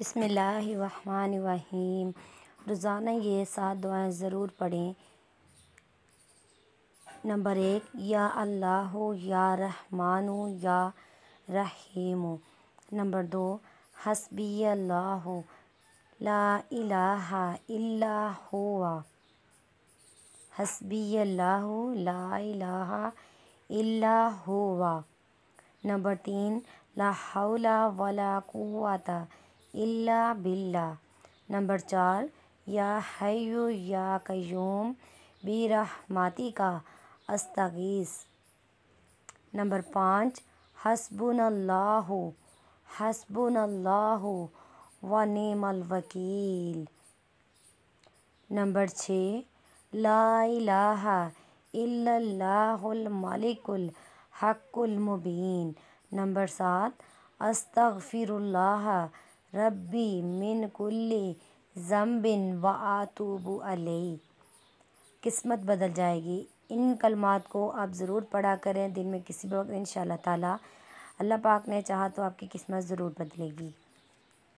بسم اللہ الرحمن الرحیم روزانہ یہ سات دعائیں ضرور پڑھیں نمبر ایک یا اللہ یا رحمان ہو یا رحیم ہو نمبر دو حسبی اللہ لا الہ الا ہوا حسبی اللہ لا الہ الا ہوا نمبر تین لا حول ولا قوت اللہ باللہ نمبر چار یا حیو یا قیوم برحماتی کا استغیث نمبر پانچ اللہ حسبن اللہ و نیم الوکیل نمبر چھ لا الہ الا اللہ الملک الحق المبین نمبر سات استغفر اللہ ربی من کلی ضمبن و آتوب علیہ قسمت بدل جائے گی ان کلمات کو آپ ضرور پڑھا کریں دن میں کسی بھی وقت ان شاء اللہ تعالیٰ اللہ پاک نے چاہا تو آپ کی قسمت ضرور بدلے گی